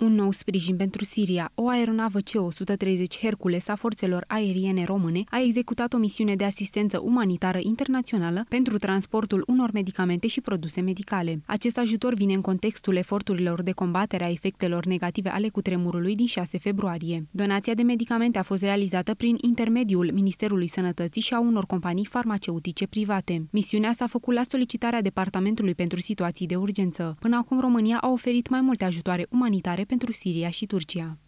Un nou sprijin pentru Siria, o aeronavă C-130 Hercules a forțelor aeriene române a executat o misiune de asistență umanitară internațională pentru transportul unor medicamente și produse medicale. Acest ajutor vine în contextul eforturilor de combatere a efectelor negative ale cutremurului din 6 februarie. Donația de medicamente a fost realizată prin intermediul Ministerului Sănătății și a unor companii farmaceutice private. Misiunea s-a făcut la solicitarea Departamentului pentru Situații de Urgență. Până acum România a oferit mai multe ajutoare umanitare pentru Siria și Turcia.